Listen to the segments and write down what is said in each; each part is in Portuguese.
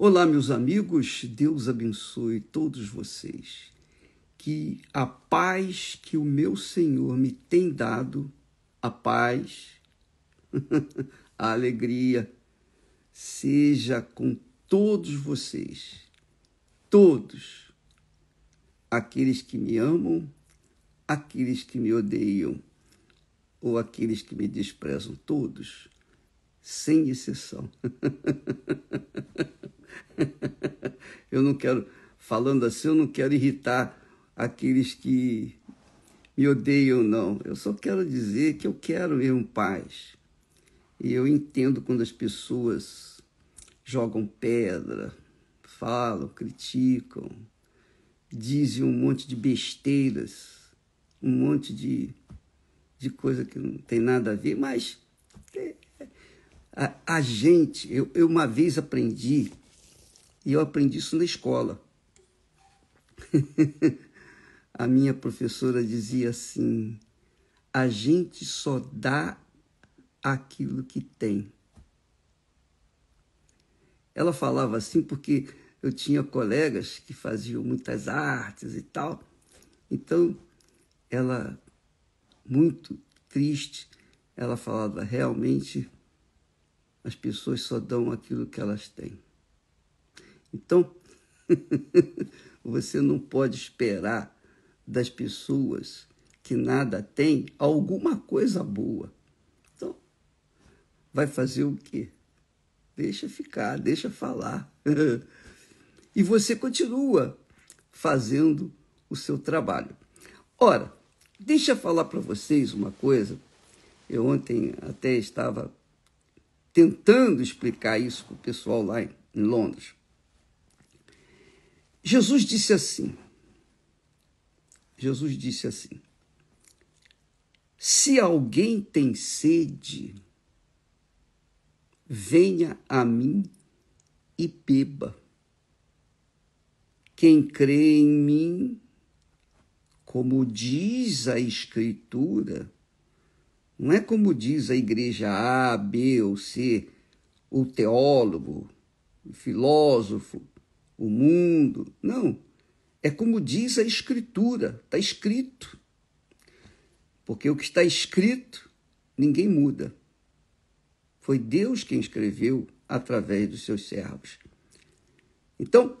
Olá, meus amigos, Deus abençoe todos vocês. Que a paz que o meu Senhor me tem dado, a paz, a alegria, seja com todos vocês, todos, aqueles que me amam, aqueles que me odeiam ou aqueles que me desprezam, todos sem exceção. eu não quero, falando assim, eu não quero irritar aqueles que me odeiam, não. Eu só quero dizer que eu quero mesmo paz. E eu entendo quando as pessoas jogam pedra, falam, criticam, dizem um monte de besteiras, um monte de, de coisa que não tem nada a ver, mas é, a, a gente, eu, eu uma vez aprendi, e eu aprendi isso na escola. a minha professora dizia assim: a gente só dá aquilo que tem. Ela falava assim porque eu tinha colegas que faziam muitas artes e tal. Então, ela, muito triste, ela falava: realmente as pessoas só dão aquilo que elas têm. Então, você não pode esperar das pessoas que nada têm alguma coisa boa. Então, vai fazer o quê? Deixa ficar, deixa falar. e você continua fazendo o seu trabalho. Ora, deixa eu falar para vocês uma coisa. Eu ontem até estava tentando explicar isso para o pessoal lá em, em Londres. Jesus disse assim: Jesus disse assim: Se alguém tem sede, venha a mim e beba. Quem crê em mim, como diz a Escritura, não é como diz a igreja A, B ou C, o teólogo, o filósofo, o mundo. Não. É como diz a Escritura, está escrito. Porque o que está escrito, ninguém muda. Foi Deus quem escreveu através dos seus servos. Então,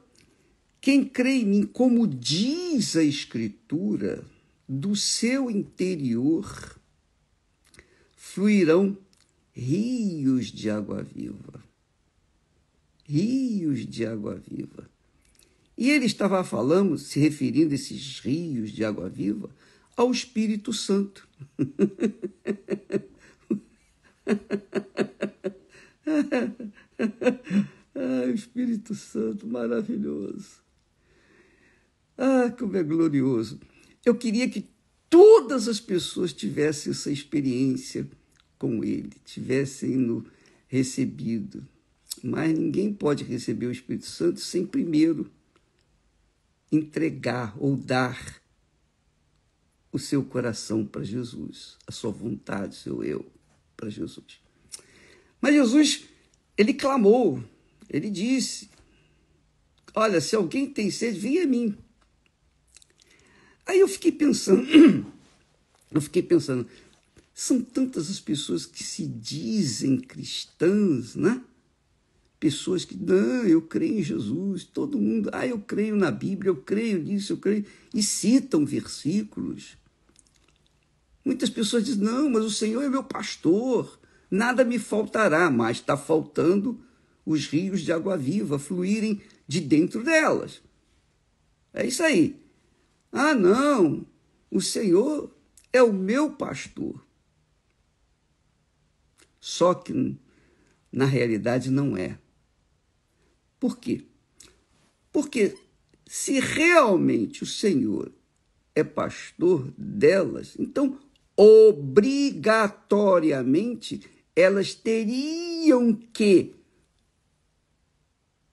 quem crê em mim, como diz a Escritura, do seu interior fluirão rios de água viva. Rios de água viva. E ele estava falando, se referindo a esses rios de água viva, ao Espírito Santo. ah, o Espírito Santo maravilhoso. Ah, como é glorioso. Eu queria que todas as pessoas tivessem essa experiência com ele, tivessem no recebido. Mas ninguém pode receber o Espírito Santo sem primeiro entregar ou dar o seu coração para Jesus, a sua vontade, o seu eu para Jesus. Mas Jesus, ele clamou, ele disse: Olha, se alguém tem sede, vem a mim. Aí eu fiquei pensando, eu fiquei pensando, são tantas as pessoas que se dizem cristãs, né? Pessoas que, não, eu creio em Jesus, todo mundo, ah, eu creio na Bíblia, eu creio nisso, eu creio, e citam versículos. Muitas pessoas dizem, não, mas o Senhor é meu pastor, nada me faltará, mas está faltando os rios de água viva fluírem de dentro delas. É isso aí. Ah, não, o Senhor é o meu pastor. Só que na realidade não é. Por quê? Porque se realmente o Senhor é pastor delas, então obrigatoriamente elas teriam que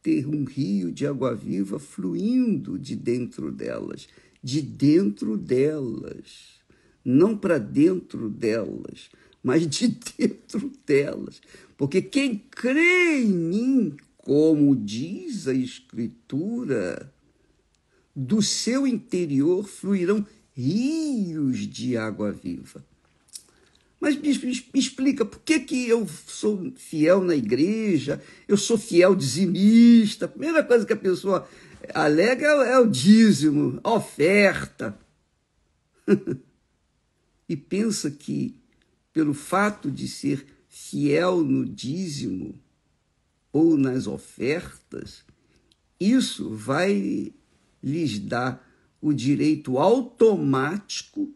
ter um rio de água viva fluindo de dentro delas, de dentro delas, não para dentro delas mas de dentro delas. Porque quem crê em mim, como diz a Escritura, do seu interior fluirão rios de água viva. Mas me, me, me, explica, por que, que eu sou fiel na igreja, eu sou fiel dizimista? A primeira coisa que a pessoa alega é, é o dízimo, a oferta. e pensa que pelo fato de ser fiel no dízimo ou nas ofertas, isso vai lhes dar o direito automático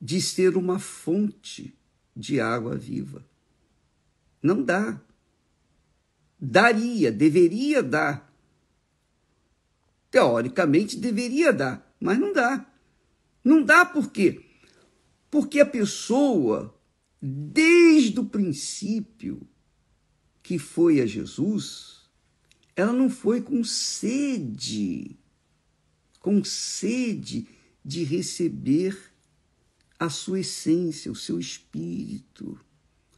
de ser uma fonte de água viva. Não dá. Daria, deveria dar. Teoricamente deveria dar, mas não dá. Não dá por quê? Porque a pessoa, desde o princípio que foi a Jesus, ela não foi com sede, com sede de receber a sua essência, o seu espírito,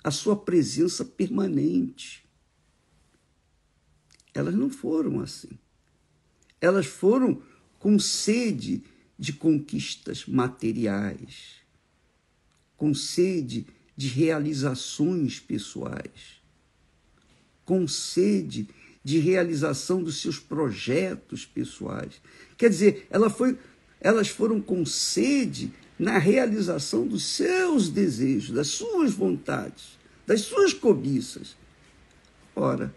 a sua presença permanente. Elas não foram assim. Elas foram com sede de conquistas materiais com sede de realizações pessoais, com sede de realização dos seus projetos pessoais. Quer dizer, ela foi, elas foram com sede na realização dos seus desejos, das suas vontades, das suas cobiças. Ora,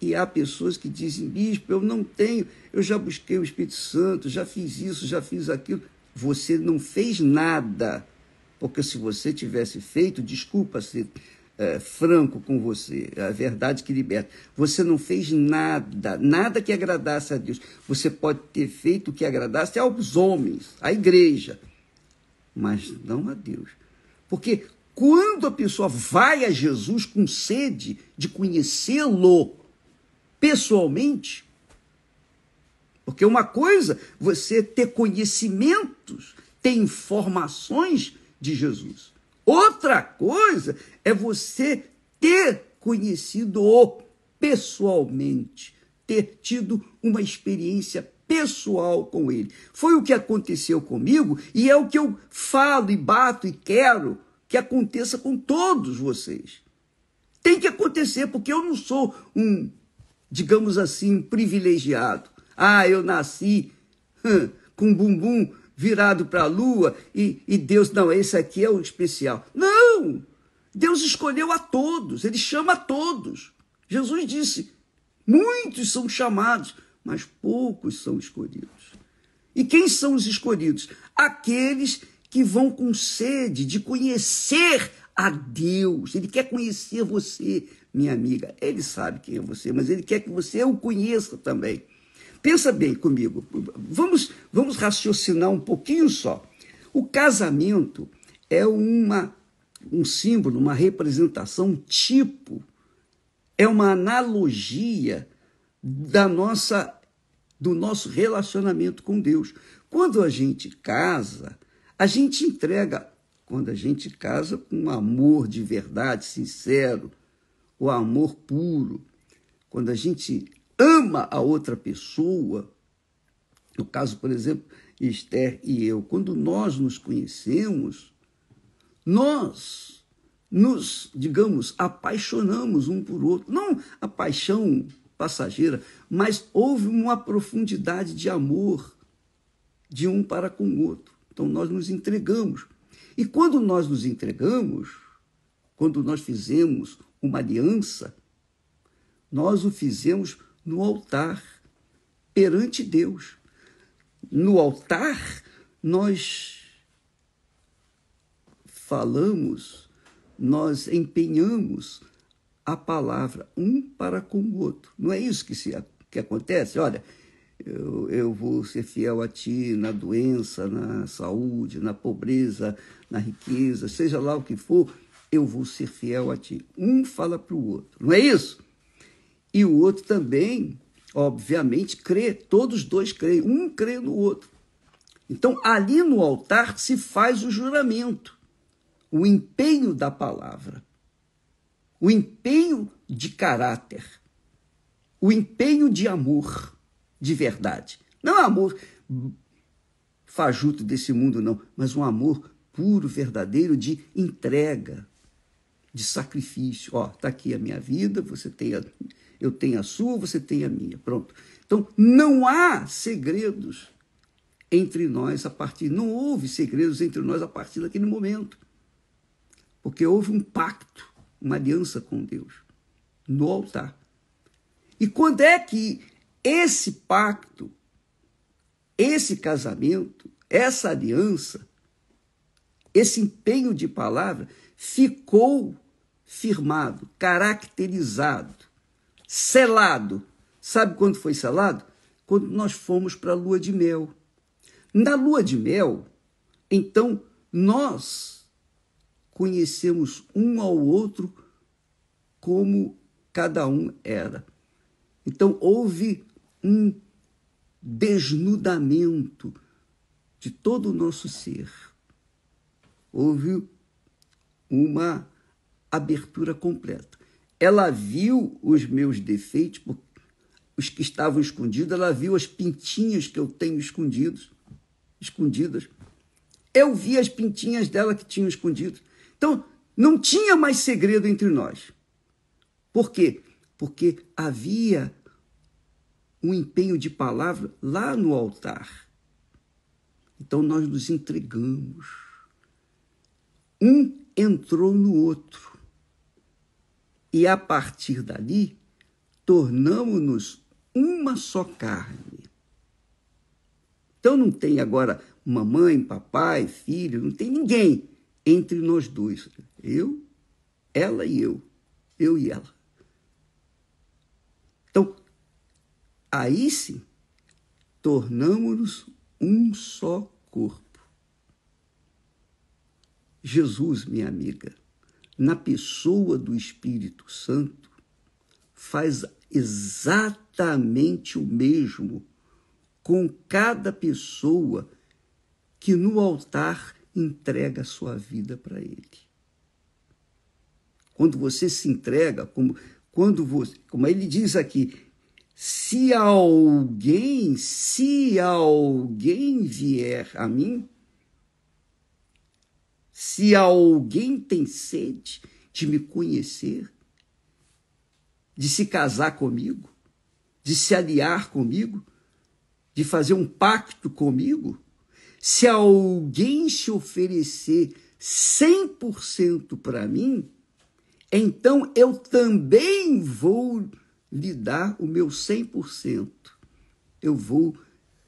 e há pessoas que dizem, bispo, eu não tenho, eu já busquei o Espírito Santo, já fiz isso, já fiz aquilo. Você não fez nada porque se você tivesse feito, desculpa ser é, franco com você, é a verdade que liberta. Você não fez nada, nada que agradasse a Deus. Você pode ter feito o que agradasse aos homens, à igreja, mas não a Deus. Porque quando a pessoa vai a Jesus com sede de conhecê-lo pessoalmente, porque uma coisa, você ter conhecimentos, ter informações de Jesus. Outra coisa é você ter conhecido-o pessoalmente, ter tido uma experiência pessoal com ele. Foi o que aconteceu comigo e é o que eu falo e bato e quero que aconteça com todos vocês. Tem que acontecer, porque eu não sou um, digamos assim, privilegiado. Ah, eu nasci hum, com bumbum virado para a lua e, e Deus, não, esse aqui é o especial. Não! Deus escolheu a todos, ele chama a todos. Jesus disse: muitos são chamados, mas poucos são escolhidos. E quem são os escolhidos? Aqueles que vão com sede de conhecer a Deus. Ele quer conhecer você, minha amiga. Ele sabe quem é você, mas ele quer que você o conheça também. Pensa bem comigo. Vamos, vamos raciocinar um pouquinho só. O casamento é uma, um símbolo, uma representação, um tipo, é uma analogia da nossa do nosso relacionamento com Deus. Quando a gente casa, a gente entrega, quando a gente casa com um amor de verdade, sincero, o amor puro, quando a gente ama a outra pessoa, no caso, por exemplo, Esther e eu, quando nós nos conhecemos, nós nos, digamos, apaixonamos um por outro. Não a paixão passageira, mas houve uma profundidade de amor de um para com o outro. Então nós nos entregamos. E quando nós nos entregamos, quando nós fizemos uma aliança, nós o fizemos no altar, perante Deus. No altar, nós falamos, nós empenhamos a palavra um para com o outro. Não é isso que, se, que acontece? Olha, eu, eu vou ser fiel a ti na doença, na saúde, na pobreza, na riqueza, seja lá o que for, eu vou ser fiel a ti. Um fala para o outro. Não é isso? e o outro também, obviamente, crê. Todos dois creem. Um crê no outro. Então, ali no altar se faz o juramento, o empenho da palavra, o empenho de caráter, o empenho de amor, de verdade. Não é amor fajuto desse mundo, não, mas um amor puro, verdadeiro, de entrega, de sacrifício. Ó, está aqui a minha vida, você tem a, eu tenho a sua, você tem a minha. Pronto. Então, não há segredos entre nós a partir, não houve segredos entre nós a partir daquele momento. Porque houve um pacto, uma aliança com Deus no altar. E quando é que esse pacto, esse casamento, essa aliança, esse empenho de palavra ficou firmado, caracterizado, selado. Sabe quando foi selado? Quando nós fomos para a lua de mel. Na lua de mel, então, nós conhecemos um ao outro como cada um era. Então, houve um desnudamento de todo o nosso ser. Houve uma abertura completa. Ela viu os meus defeitos, os que estavam escondidos, ela viu as pintinhas que eu tenho escondidos, escondidas. Eu vi as pintinhas dela que tinham escondido. Então, não tinha mais segredo entre nós. Por quê? Porque havia um empenho de palavra lá no altar. Então nós nos entregamos. Um entrou no outro e a partir dali tornamos-nos uma só carne. Então não tem agora mamãe, papai, filho, não tem ninguém entre nós dois. Eu, ela e eu. Eu e ela. Então, aí sim, tornamos-nos um só corpo. Jesus, minha amiga na pessoa do Espírito Santo, faz exatamente o mesmo com cada pessoa que no altar entrega a sua vida para Ele. Quando você se entrega, como, quando você, como ele diz aqui, se alguém, se alguém vier a mim, se alguém tem sede de me conhecer, de se casar comigo, de se aliar comigo, de fazer um pacto comigo, se alguém se oferecer 100% para mim, então eu também vou lhe dar o meu 100%. Eu vou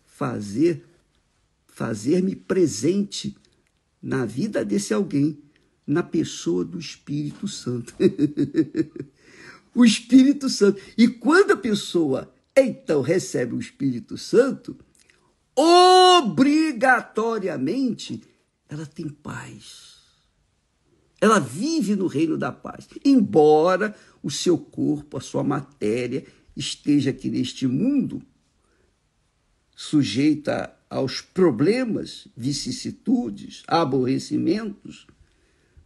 fazer fazer-me presente na vida desse alguém, na pessoa do Espírito Santo. o Espírito Santo. E quando a pessoa então recebe o Espírito Santo, obrigatoriamente ela tem paz. Ela vive no reino da paz, embora o seu corpo, a sua matéria esteja aqui neste mundo sujeita aos problemas, vicissitudes, aborrecimentos,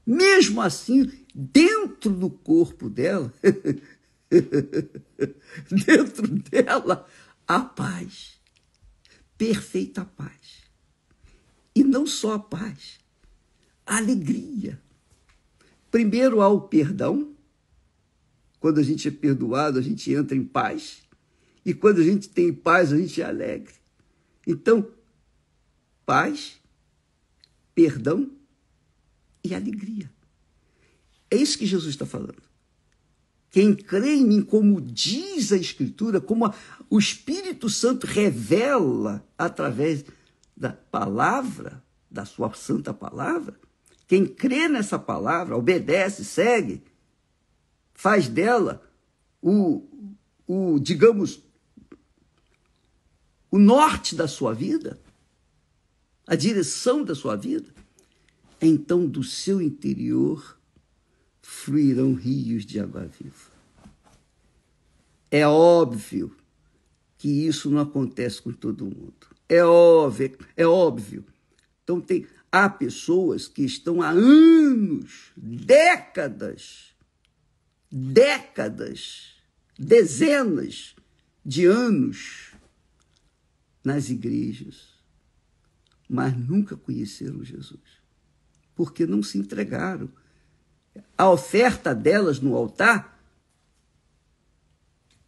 mesmo assim, dentro do corpo dela, dentro dela, a paz, perfeita paz. E não só a paz, a alegria. Primeiro há o perdão. Quando a gente é perdoado, a gente entra em paz. E quando a gente tem paz, a gente é alegre. Então, paz, perdão e alegria. É isso que Jesus está falando. Quem crê em mim, como diz a Escritura, como a, o Espírito Santo revela através da palavra, da sua santa palavra, quem crê nessa palavra, obedece, segue, faz dela o, o digamos, o norte da sua vida, a direção da sua vida, então do seu interior fluirão rios de água viva. É óbvio que isso não acontece com todo mundo. É óbvio, é óbvio. Então tem há pessoas que estão há anos, décadas, décadas, dezenas de anos nas igrejas, mas nunca conheceram Jesus, porque não se entregaram. A oferta delas no altar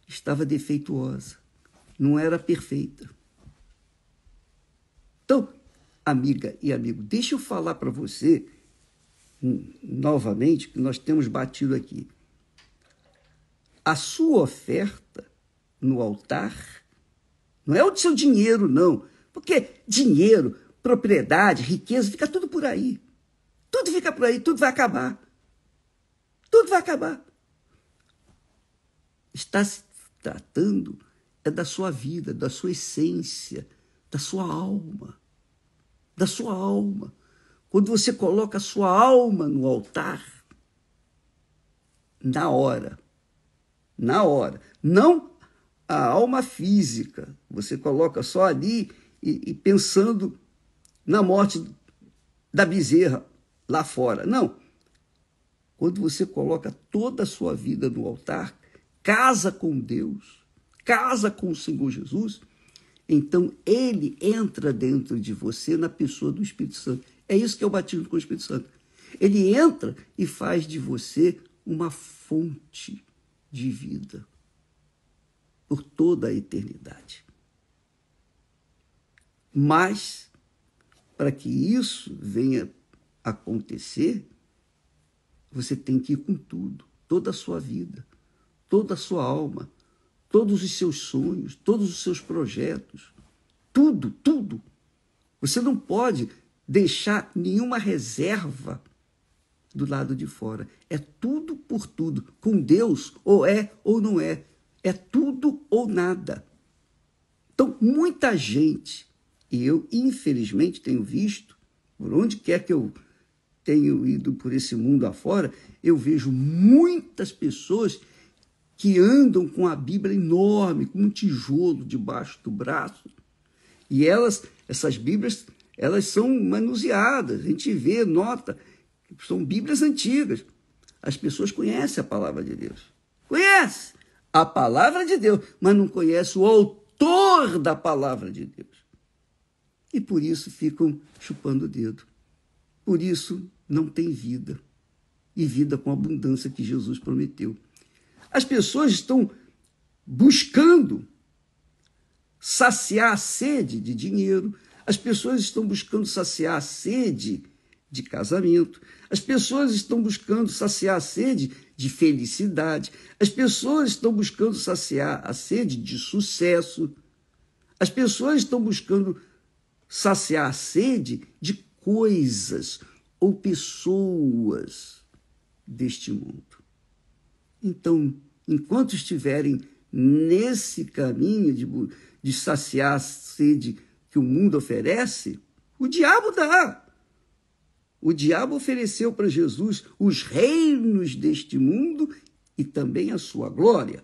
estava defeituosa, não era perfeita. Então, amiga e amigo, deixa eu falar para você hum, novamente que nós temos batido aqui. A sua oferta no altar não é o seu dinheiro, não. Porque dinheiro, propriedade, riqueza, fica tudo por aí. Tudo fica por aí, tudo vai acabar. Tudo vai acabar. Está se tratando é da sua vida, da sua essência, da sua alma. Da sua alma. Quando você coloca a sua alma no altar, na hora, na hora, não a alma física. Você coloca só ali e, e pensando na morte da bezerra lá fora. Não. Quando você coloca toda a sua vida no altar, casa com Deus, casa com o Senhor Jesus, então ele entra dentro de você na pessoa do Espírito Santo. É isso que é o batismo com o Espírito Santo. Ele entra e faz de você uma fonte de vida por toda a eternidade. Mas, para que isso venha acontecer, você tem que ir com tudo, toda a sua vida, toda a sua alma, todos os seus sonhos, todos os seus projetos, tudo, tudo. Você não pode deixar nenhuma reserva do lado de fora. É tudo por tudo. Com Deus, ou é ou não é. É tudo ou nada. Então, muita gente, e eu infelizmente tenho visto, por onde quer que eu tenho ido por esse mundo afora, eu vejo muitas pessoas que andam com a Bíblia enorme, com um tijolo debaixo do braço. E elas, essas Bíblias, elas são manuseadas, a gente vê, nota, são Bíblias antigas. As pessoas conhecem a palavra de Deus. Conhece! a palavra de Deus, mas não conhece o autor da palavra de Deus. E por isso ficam chupando o dedo. Por isso não tem vida. E vida com abundância que Jesus prometeu. As pessoas estão buscando saciar a sede de dinheiro, as pessoas estão buscando saciar a sede de casamento, as pessoas estão buscando saciar a sede de felicidade. As pessoas estão buscando saciar a sede de sucesso. As pessoas estão buscando saciar a sede de coisas ou pessoas deste mundo. Então, enquanto estiverem nesse caminho de, de saciar a sede que o mundo oferece, o diabo dá. Tá o diabo ofereceu para Jesus os reinos deste mundo e também a sua glória.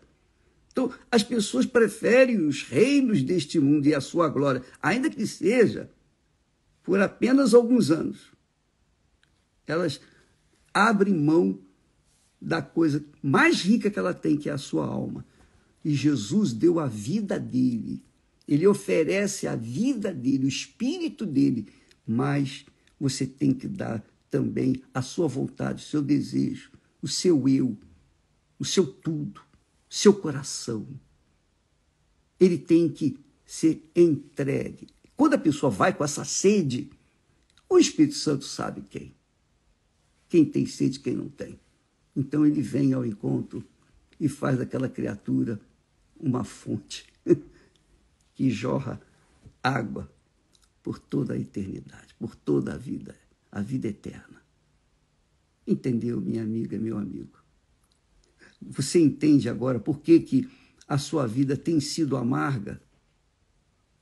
Então, as pessoas preferem os reinos deste mundo e a sua glória, ainda que seja por apenas alguns anos. Elas abrem mão da coisa mais rica que ela tem, que é a sua alma. E Jesus deu a vida dele. Ele oferece a vida dele, o espírito dele, mas você tem que dar também a sua vontade, o seu desejo, o seu eu, o seu tudo, o seu coração. Ele tem que ser entregue. Quando a pessoa vai com essa sede, o Espírito Santo sabe quem. Quem tem sede, quem não tem. Então ele vem ao encontro e faz daquela criatura uma fonte que jorra água por toda a eternidade, por toda a vida, a vida eterna. Entendeu, minha amiga, meu amigo? Você entende agora por que, que a sua vida tem sido amarga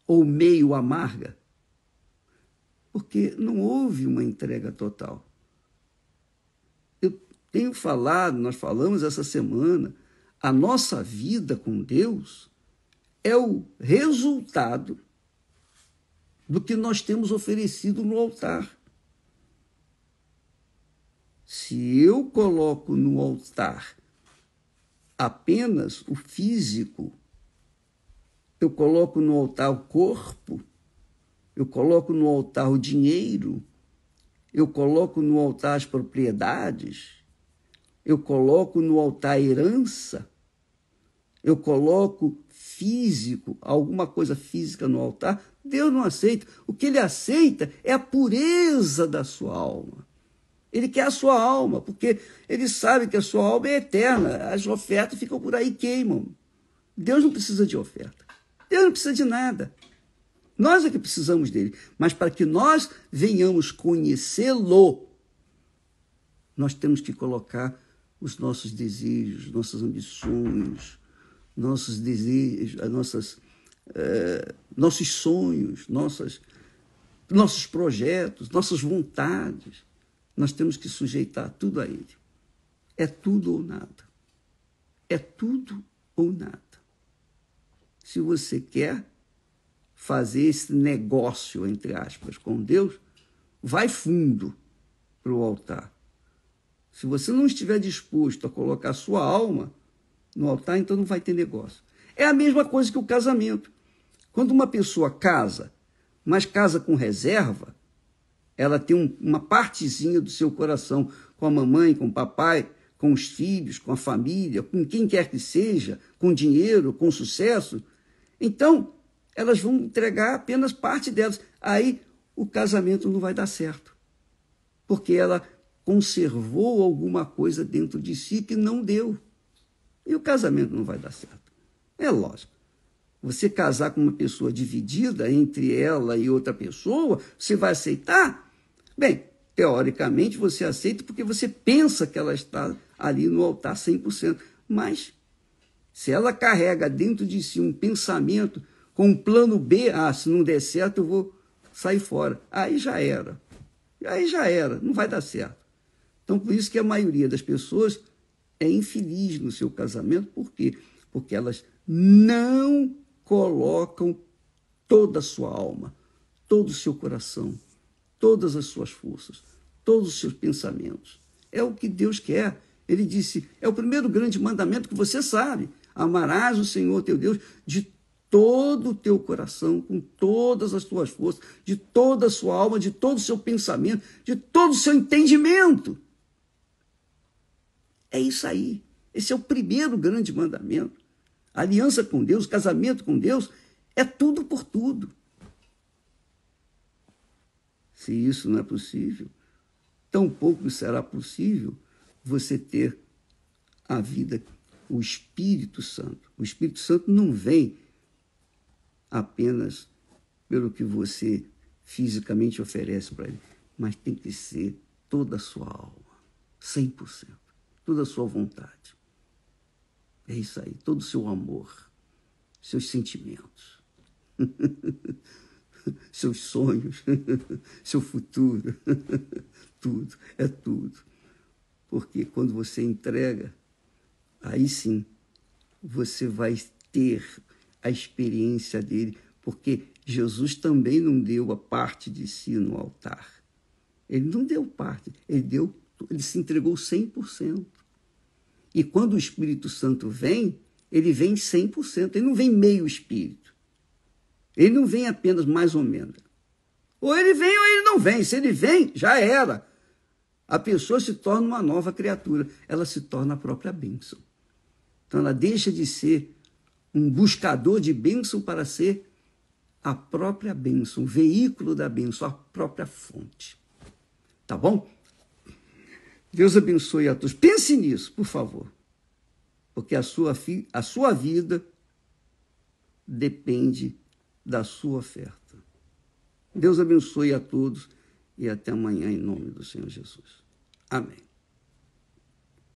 ou meio amarga? Porque não houve uma entrega total. Eu tenho falado, nós falamos essa semana, a nossa vida com Deus é o resultado do que nós temos oferecido no altar. Se eu coloco no altar apenas o físico, eu coloco no altar o corpo, eu coloco no altar o dinheiro, eu coloco no altar as propriedades, eu coloco no altar a herança, eu coloco físico, alguma coisa física no altar, Deus não aceita. O que ele aceita é a pureza da sua alma. Ele quer a sua alma, porque ele sabe que a sua alma é eterna. As ofertas ficam por aí queimam. Deus não precisa de oferta. Deus não precisa de nada. Nós é que precisamos dele. Mas para que nós venhamos conhecê-lo, nós temos que colocar os nossos desejos, nossas ambições, nossos desejos, as nossas eh, nossos sonhos, nossas, nossos projetos, nossas vontades. Nós temos que sujeitar tudo a Ele. É tudo ou nada. É tudo ou nada. Se você quer fazer esse negócio, entre aspas, com Deus, vai fundo para o altar. Se você não estiver disposto a colocar sua alma no altar, então não vai ter negócio. É a mesma coisa que o casamento. Quando uma pessoa casa, mas casa com reserva, ela tem um, uma partezinha do seu coração com a mamãe, com o papai, com os filhos, com a família, com quem quer que seja, com dinheiro, com sucesso. Então, elas vão entregar apenas parte delas. Aí o casamento não vai dar certo. Porque ela conservou alguma coisa dentro de si que não deu. E o casamento não vai dar certo. É lógico. Você casar com uma pessoa dividida entre ela e outra pessoa, você vai aceitar? Bem, teoricamente você aceita porque você pensa que ela está ali no altar 100%. Mas se ela carrega dentro de si um pensamento com um plano B, ah, se não der certo eu vou sair fora. Aí já era. Aí já era, não vai dar certo. Então por isso que a maioria das pessoas é infeliz no seu casamento, por quê? Porque elas não colocam toda a sua alma, todo o seu coração, todas as suas forças, todos os seus pensamentos. É o que Deus quer. Ele disse: é o primeiro grande mandamento que você sabe. Amarás o Senhor teu Deus de todo o teu coração, com todas as tuas forças, de toda a sua alma, de todo o seu pensamento, de todo o seu entendimento. É isso aí. Esse é o primeiro grande mandamento aliança com Deus, casamento com Deus, é tudo por tudo. Se isso não é possível, tampouco será possível você ter a vida, o Espírito Santo. O Espírito Santo não vem apenas pelo que você fisicamente oferece para ele, mas tem que ser toda a sua alma, 100%, toda a sua vontade. É isso aí, todo o seu amor, seus sentimentos, seus sonhos, seu futuro, tudo, é tudo. Porque quando você entrega, aí sim você vai ter a experiência dele, porque Jesus também não deu a parte de si no altar. Ele não deu parte, ele deu, ele se entregou 100%. E quando o Espírito Santo vem, ele vem 100%, ele não vem meio espírito. Ele não vem apenas mais ou menos. Ou ele vem ou ele não vem. Se ele vem, já era. A pessoa se torna uma nova criatura, ela se torna a própria bênção. Então ela deixa de ser um buscador de bênção para ser a própria bênção, o veículo da bênção, a própria fonte. Tá bom? Deus abençoe a todos. Pense nisso, por favor. Porque a sua, a sua vida depende da sua oferta. Deus abençoe a todos e até amanhã, em nome do Senhor Jesus. Amém.